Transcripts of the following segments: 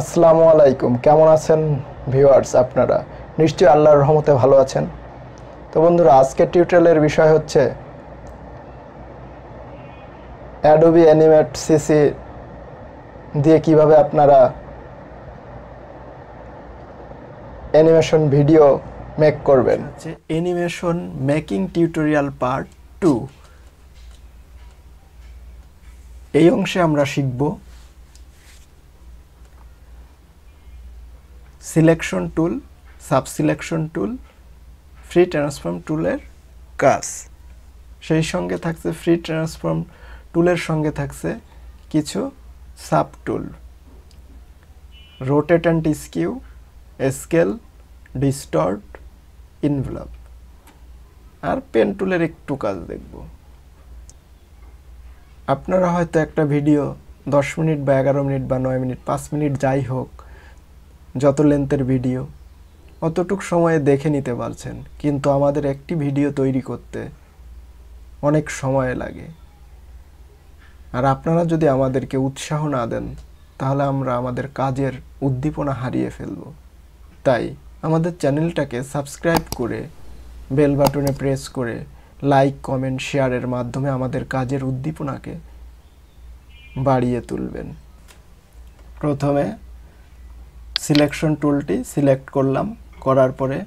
আসসালামু আলাইকুম কেমন আছেন ভিউয়ার্স আপনারা নিশ্চয়ই আল্লাহর রহমতে ভালো আছেন তো বন্ধুরা আজকের টিউটোরিয়ালের বিষয় হচ্ছে অ্যাডোবি অ্যানিমেট সিসি দিয়ে কিভাবে আপনারা অ্যানিমেশন ভিডিও মেক করবেন হচ্ছে animation making tutorial part two এই অংশে আমরা শিখব selection tool sub selection tool free transform টুলের কাজ সেই সঙ্গে থাকছে ফ্রি ট্রান্সফর্ম টুলের সঙ্গে থাকছে কিছু sub tool rotate and skew scale distort envelope আর পেন টুলের একটু কাজ দেখব আপনারা হয়তো একটা ভিডিও দশ মিনিট বা এগারো মিনিট বা নয় মিনিট পাঁচ মিনিট যাই হোক যত লেন্থের ভিডিও অতটুক সময়ে দেখে নিতে পারছেন কিন্তু আমাদের একটি ভিডিও তৈরি করতে অনেক সময় লাগে আর আপনারা যদি আমাদেরকে উৎসাহ না দেন তাহলে আমরা আমাদের কাজের উদ্দীপনা হারিয়ে ফেলব তাই আমাদের চ্যানেলটাকে সাবস্ক্রাইব করে বেল বাটনে প্রেস করে লাইক কমেন্ট শেয়ারের মাধ্যমে আমাদের কাজের উদ্দীপনাকে বাড়িয়ে তুলবেন প্রথমে সিলেকশন টুলটি সিলেক্ট করলাম করার পরে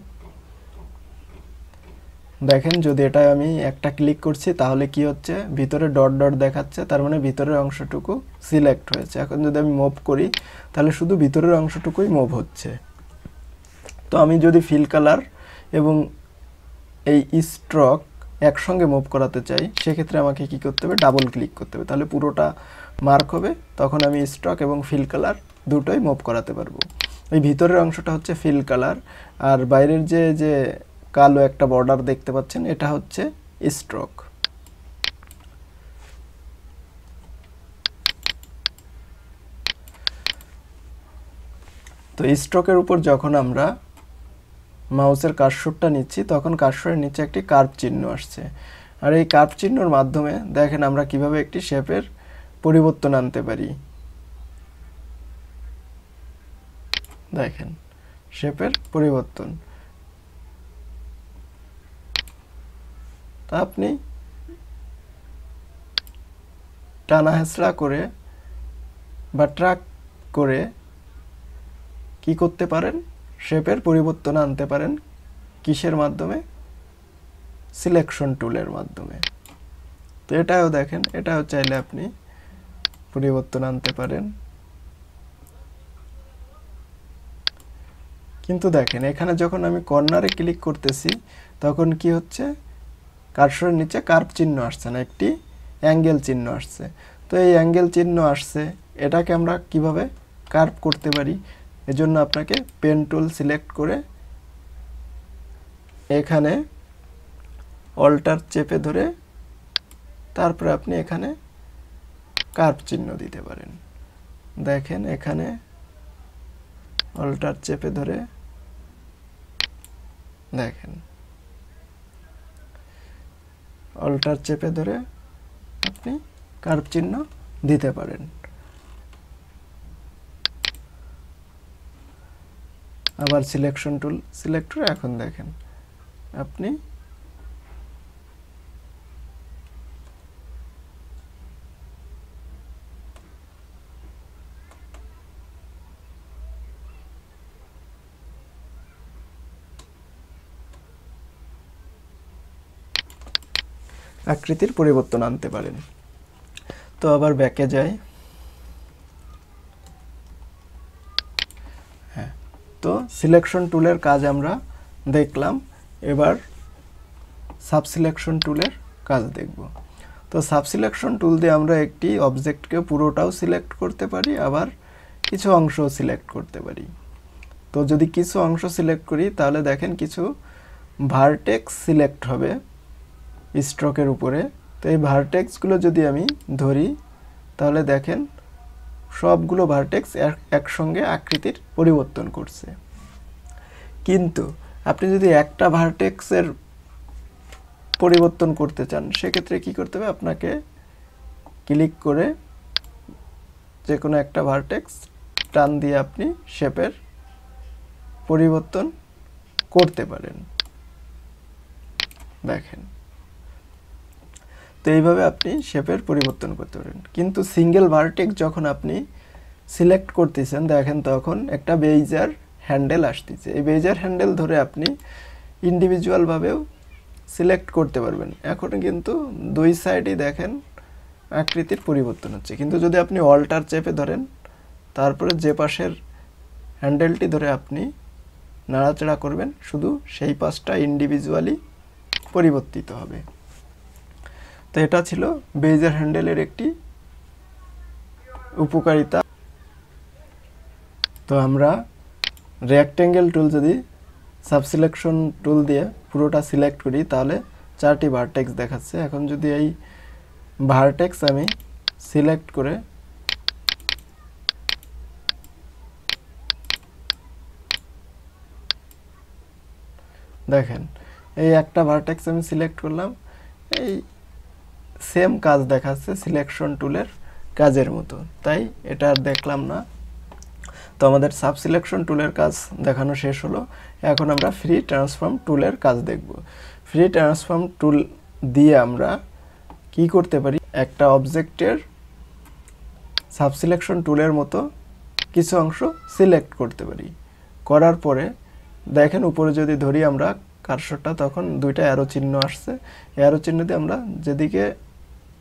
দেখেন যদি এটা আমি একটা ক্লিক করছি তাহলে কি হচ্ছে ভিতরে ডট ডট দেখাচ্ছে তার মানে ভিতরের অংশটুকু সিলেক্ট হয়েছে এখন যদি আমি মুভ করি তাহলে শুধু ভিতরের অংশটুকুই মুভ হচ্ছে তো আমি যদি ফিল কালার এবং এই স্ট্রক একসঙ্গে মুভ করাতে চাই সেক্ষেত্রে আমাকে কি করতে হবে ডাবল ক্লিক করতে হবে তাহলে পুরোটা মার্ক হবে তখন আমি স্ট্রক এবং ফিল কালার দুটোই মুভ করাতে পারবো এই ভিতরের অংশটা হচ্ছে ফিল কালার আর বাইরের যে যে কালো একটা বর্ডার দেখতে পাচ্ছেন এটা হচ্ছে স্ট্রোক তো স্ট্রোকের উপর যখন আমরা মাউসের কার্সরটা নিচ্ছি তখন কার্সরের নিচে একটি কার্ভ চিহ্ন আসছে আর এই কার্ভ চিহ্নর মাধ্যমে দেখেন আমরা কিভাবে একটি শেপের পরিবর্তন আনতে পারি দেখেন শেপের পরিবর্তন আপনি টানা হেঁচড়া করে বা ট্রাক করে কি করতে পারেন শেপের পরিবর্তন আনতে পারেন কিসের মাধ্যমে সিলেকশন টুলের মাধ্যমে তো এটাও দেখেন এটাও চাইলে আপনি পরিবর্তন আনতে পারেন কিন্তু দেখেন এখানে যখন আমি কর্নারে ক্লিক করতেছি তখন কি হচ্ছে কার্সরের নিচে কার্ভ চিহ্ন আসছে না একটি অ্যাঙ্গেল চিহ্ন আসছে তো এই অ্যাঙ্গেল চিহ্ন আসছে এটাকে আমরা কিভাবে কার্ভ করতে পারি এজন্য আপনাকে পেন টুল সিলেক্ট করে এখানে অল্টার চেপে ধরে তারপরে আপনি এখানে কার্ভ চিহ্ন দিতে পারেন দেখেন এখানে অল্টার চেপে ধরে দেখেন অল্টার চেপে ধরে আপনি কার্ভ চিহ্ন দিতে পারেন আবার সিলেকশন টুল সিলেক্ট করে এখন দেখেন আপনি আকৃতির পরিবর্তন আনতে পারেন তো আবার ব্যাকে যাই হ্যাঁ তো সিলেকশন টুলের কাজ আমরা দেখলাম এবার সাব সিলেকশন টুলের কাজ দেখব তো সাব সিলেকশন টুল দিয়ে আমরা একটি অবজেক্টকে পুরোটাও সিলেক্ট করতে পারি আবার কিছু অংশ সিলেক্ট করতে পারি তো যদি কিছু অংশ সিলেক্ট করি তাহলে দেখেন কিছু ভার্টেক্স সিলেক্ট হবে স্ট্রোকের উপরে তো এই ভার্টেক্সগুলো যদি আমি ধরি তাহলে দেখেন সবগুলো ভার্টেক্স একসঙ্গে আকৃতির পরিবর্তন করছে কিন্তু আপনি যদি একটা ভার্টেক্সের পরিবর্তন করতে চান সেক্ষেত্রে কি করতে হবে আপনাকে ক্লিক করে যে কোনো একটা ভার্টেক্স টান দিয়ে আপনি শেপের পরিবর্তন করতে পারেন দেখেন তো এইভাবে আপনি শেপের পরিবর্তন করতে পারেন কিন্তু সিঙ্গেল ভার্টেক যখন আপনি সিলেক্ট করতেছেন দেখেন তখন একটা বেইজার হ্যান্ডেল আসতেছে এই বেজার হ্যান্ডেল ধরে আপনি ইন্ডিভিজুয়ালভাবেও সিলেক্ট করতে পারবেন এখন কিন্তু দুই সাইডই দেখেন আকৃতির পরিবর্তন হচ্ছে কিন্তু যদি আপনি অল্টার চেপে ধরেন তারপরে যে পাশের হ্যান্ডেলটি ধরে আপনি নাড়াচাড়া করবেন শুধু সেই পাশটা ইন্ডিভিজুয়ালি পরিবর্তিত হবে তো এটা ছিল বেজার হ্যান্ডেলের একটি উপকারিতা তো আমরা রেক্ট্যাঙ্গেল টুল যদি সাবসিলেকশন টুল দিয়ে পুরোটা সিলেক্ট করি তাহলে চারটি ভার্টেক্স দেখাচ্ছে এখন যদি এই ভার্টেক্স আমি সিলেক্ট করে দেখেন এই একটা ভার্টেক্স আমি সিলেক্ট করলাম এই সেম কাজ দেখাচ্ছে সিলেকশন টুলের কাজের মতো তাই এটা আর দেখলাম না তো আমাদের সাব সিলেকশন টুলের কাজ দেখানো শেষ হলো এখন আমরা ফ্রি ট্রান্সফর্ম টুলের কাজ দেখব ফ্রি ট্রান্সফর্ম টুল দিয়ে আমরা কি করতে পারি একটা অবজেক্টের সাব সিলেকশন টুলের মতো কিছু অংশ সিলেক্ট করতে পারি করার পরে দেখেন উপরে যদি ধরি আমরা কারশটা তখন দুইটা অ্যারো চিহ্ন আসছে অ্যারো চিহ্ন দিয়ে আমরা যেদিকে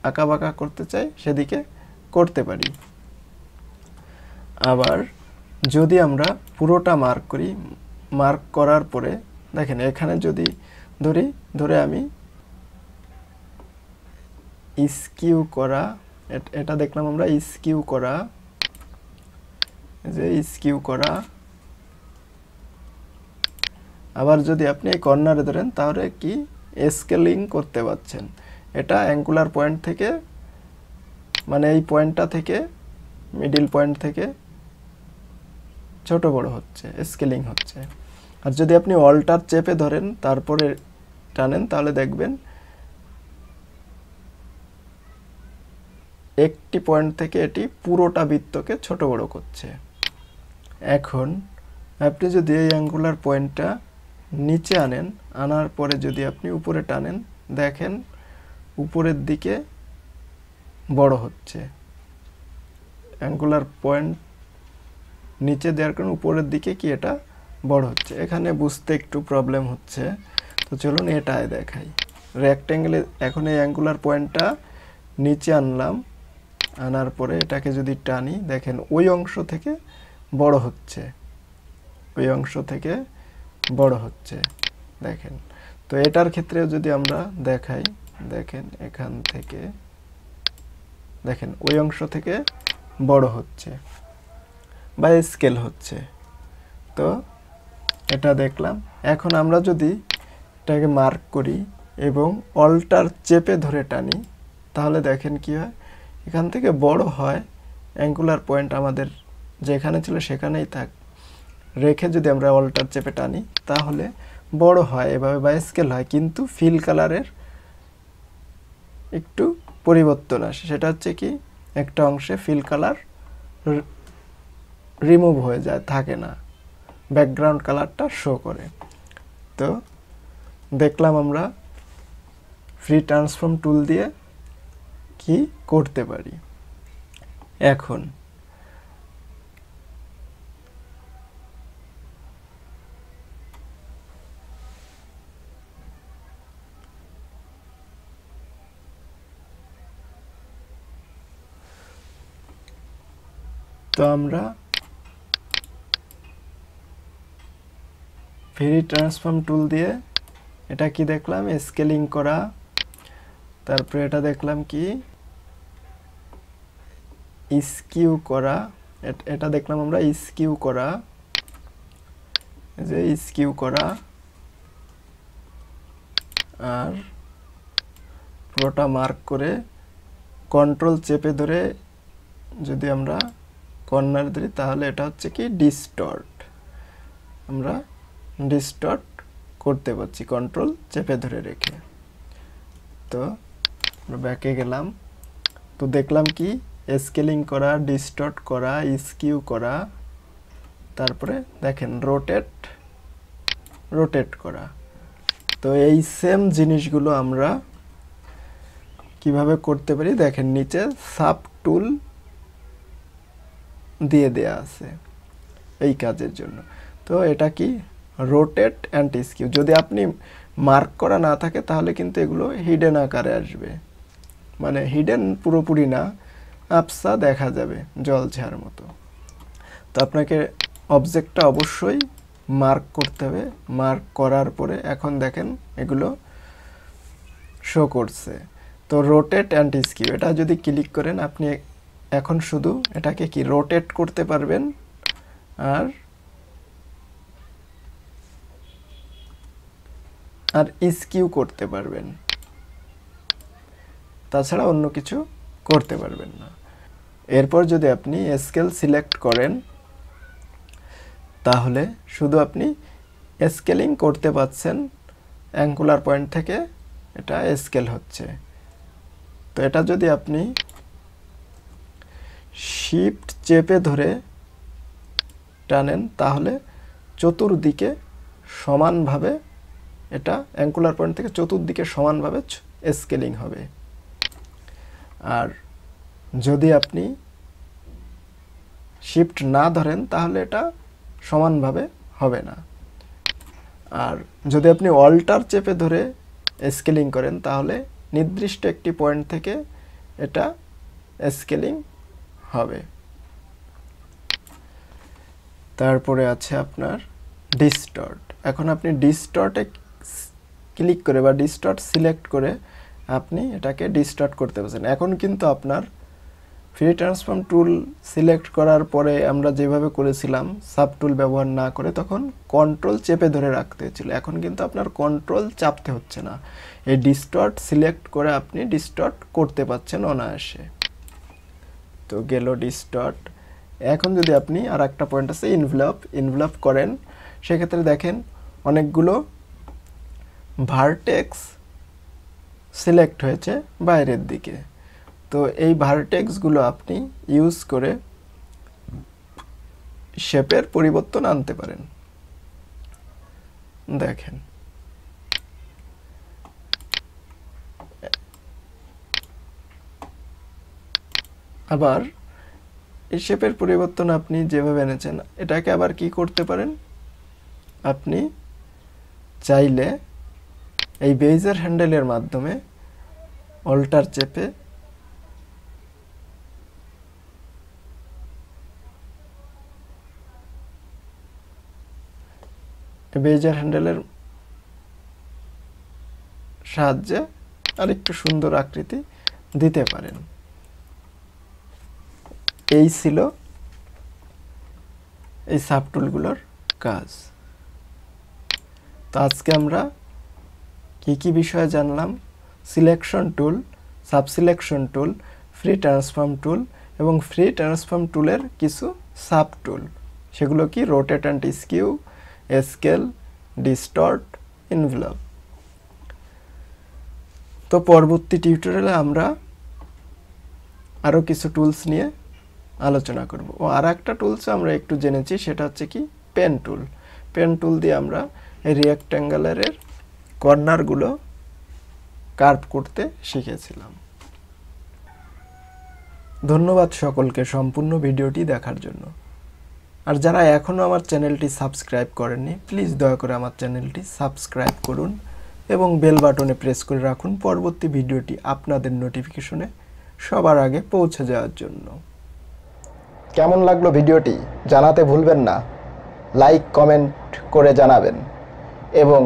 আঁকা বাঁকা করতে চাই সেদিকে করতে পারি আবার যদি আমরা পুরোটা মার্ক করি মার্ক করার পরে দেখেন এখানে যদি ধরি ধরে আমি স্কিউ করা এটা দেখলাম আমরা স্কিউ করা যে স্কিউ করা আবার যদি আপনি এই কর্নারে ধরেন তাহলে কি স্কেলিং করতে পারছেন এটা অ্যাঙ্কুলার পয়েন্ট থেকে মানে এই পয়েন্টটা থেকে মিডিল পয়েন্ট থেকে ছোট বড় হচ্ছে স্কেলিং হচ্ছে আর যদি আপনি অল্টার চেপে ধরেন তারপরে টানেন তাহলে দেখবেন একটি পয়েন্ট থেকে এটি পুরোটা বৃত্তকে ছোট বড় করছে এখন আপনি যদি এই অ্যাঙ্গুলার পয়েন্টটা নিচে আনেন আনার পরে যদি আপনি উপরে টানেন দেখেন উপরের দিকে বড় হচ্ছে অ্যাঙ্গুলার পয়েন্ট নিচে দেওয়ার কারণে উপরের দিকে কি এটা বড় হচ্ছে এখানে বুঝতে একটু প্রবলেম হচ্ছে তো চলুন এটাই দেখাই রেক্ট্যাঙ্গেলে এখন এই অ্যাঙ্গুলার পয়েন্টটা নিচে আনলাম আনার পরে এটাকে যদি টানি দেখেন ওই অংশ থেকে বড় হচ্ছে ওই অংশ থেকে বড় হচ্ছে দেখেন তো এটার ক্ষেত্রে যদি আমরা দেখাই দেখেন এখান থেকে দেখেন ওই অংশ থেকে বড় হচ্ছে বা স্কেল হচ্ছে তো এটা দেখলাম এখন আমরা যদি এটাকে মার্ক করি এবং অল্টার চেপে ধরে টানি তাহলে দেখেন কি হয় এখান থেকে বড় হয় অ্যাঙ্গুলার পয়েন্ট আমাদের যেখানে ছিল সেখানেই থাক রেখে যদি আমরা অল্টার চেপে টানি তাহলে বড় হয় এভাবে বা স্কেল হয় কিন্তু ফিল কালারের একটু পরিবর্তন আসে সেটা হচ্ছে কি একটা অংশে ফিল কালার রিমুভ হয়ে যায় থাকে না ব্যাকগ্রাউন্ড কালারটা শো করে তো দেখলাম আমরা ফ্রি ট্রান্সফর্ম টুল দিয়ে কি করতে পারি এখন তো আমরা ভেরি ট্রান্সফর্ম টুল দিয়ে এটা কি দেখলাম স্কেলিং করা তারপরে এটা দেখলাম কি স্কিউ করা এটা দেখলাম আমরা স্কিউ করা যে স্কিউ করা আর পুরোটা মার্ক করে কন্ট্রোল চেপে ধরে যদি আমরা কর্নার ধরি তাহলে এটা হচ্ছে কি ডিস্টর্ট আমরা ডিস্টর্ট করতে পারছি কন্ট্রোল চেপে ধরে রেখে তো আমরা ব্যাকে গেলাম তো দেখলাম কি স্কেলিং করা ডিস্টর্ট করা স্কিউ করা তারপরে দেখেন রোটেট রোটেট করা তো এই সেম জিনিসগুলো আমরা কিভাবে করতে পারি দেখেন নিচে সাব টুল দিয়ে আছে এই কাজের জন্য তো এটা কি রোটেট অ্যান্ড স্কিউ যদি আপনি মার্ক করা না থাকে তাহলে কিন্তু এগুলো হিডেন আকারে আসবে মানে হিডেন পুরোপুরি না আপসা দেখা যাবে জল ঝাড় মতো তো আপনাকে অবজেক্টটা অবশ্যই মার্ক করতে হবে মার্ক করার পরে এখন দেখেন এগুলো শো করছে তো রোটেট অ্যান্ড স্কিউ এটা যদি ক্লিক করেন আপনি এখন শুধু এটাকে কি রোটেট করতে পারবেন আর আর স্কিউ করতে পারবেন তাছাড়া অন্য কিছু করতে পারবেন না এরপর যদি আপনি স্কেল সিলেক্ট করেন তাহলে শুধু আপনি স্কেলিং করতে পাচ্ছেন অ্যাঙ্কুলার পয়েন্ট থেকে এটা স্কেল হচ্ছে তো এটা যদি আপনি শিফট চেপে ধরে টানেন তাহলে চতুর্দিকে সমানভাবে এটা অ্যাঙ্কুলার পয়েন্ট থেকে চতুর্দিকে সমানভাবে স্কেলিং হবে আর যদি আপনি শিফট না ধরেন তাহলে এটা সমানভাবে হবে না আর যদি আপনি অল্টার চেপে ধরে স্কেলিং করেন তাহলে নির্দিষ্ট একটি পয়েন্ট থেকে এটা স্কেলিং হবে তারপরে আছে আপনার ডিস্টর্ট এখন আপনি ডিস্টর্টে ক্লিক করে বা ডিস্টর্ট সিলেক্ট করে আপনি এটাকে ডিস্টর্ট করতে পারছেন এখন কিন্তু আপনার ফ্রি ট্রান্সফর্ম টুল সিলেক্ট করার পরে আমরা যেভাবে করেছিলাম সাব টুল ব্যবহার না করে তখন কন্ট্রোল চেপে ধরে রাখতে হয়েছিল এখন কিন্তু আপনার কন্ট্রোল চাপতে হচ্ছে না এই ডিস্টর্ট সিলেক্ট করে আপনি ডিস্টর্ট করতে পারছেন অনায়াসে তো গেল ডিস ডট এখন যদি আপনি আর একটা পয়েন্ট আছে ইনভেলপ ইনভেলপ করেন সেক্ষেত্রে দেখেন অনেকগুলো ভার্টেক্স সিলেক্ট হয়েছে বাইরের দিকে তো এই ভার্টেক্সগুলো আপনি ইউজ করে শেপের পরিবর্তন আনতে পারেন দেখেন আবার এই শেপের পরিবর্তন আপনি যেভাবে এনেছেন এটাকে আবার কি করতে পারেন আপনি চাইলে এই বেজার হ্যান্ডেলের মাধ্যমে অল্টার চেপে বেজার হ্যান্ডেলের সাহায্যে আরেকটু সুন্দর আকৃতি দিতে পারেন এই ছিল এই সাবটুলগুলোর কাজ তো আজকে আমরা কী কী বিষয়ে জানলাম selection tool sub selection tool free transform tool এবং ফ্রি ট্রান্সফর্ম টুলের কিছু সাব টুল সেগুলো কি rotate and skew scale distort envelope তো পরবর্তী টিউটোরিয়ালে আমরা আরও কিছু টুলস নিয়ে আলোচনা করব ও আর একটা টুলস আমরা একটু জেনেছি সেটা হচ্ছে কি পেন টুল পেন টুল দিয়ে আমরা রিয়াক্ট্যাঙ্গেলারের কর্নারগুলো কার্ভ করতে শিখেছিলাম ধন্যবাদ সকলকে সম্পূর্ণ ভিডিওটি দেখার জন্য আর যারা এখনও আমার চ্যানেলটি সাবস্ক্রাইব করেননি প্লিজ দয়া করে আমার চ্যানেলটি সাবস্ক্রাইব করুন এবং বেল বাটনে প্রেস করে রাখুন পরবর্তী ভিডিওটি আপনাদের নোটিফিকেশনে সবার আগে পৌঁছে যাওয়ার জন্য কেমন লাগলো ভিডিওটি জানাতে ভুলবেন না লাইক কমেন্ট করে জানাবেন এবং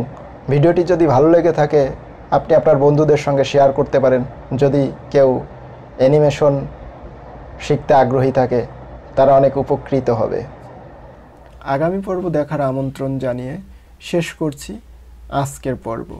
ভিডিওটি যদি ভালো লেগে থাকে আপনি আপনার বন্ধুদের সঙ্গে শেয়ার করতে পারেন যদি কেউ অ্যানিমেশন শিখতে আগ্রহী থাকে তারা অনেক উপকৃত হবে আগামী পর্ব দেখার আমন্ত্রণ জানিয়ে শেষ করছি আজকের পর্ব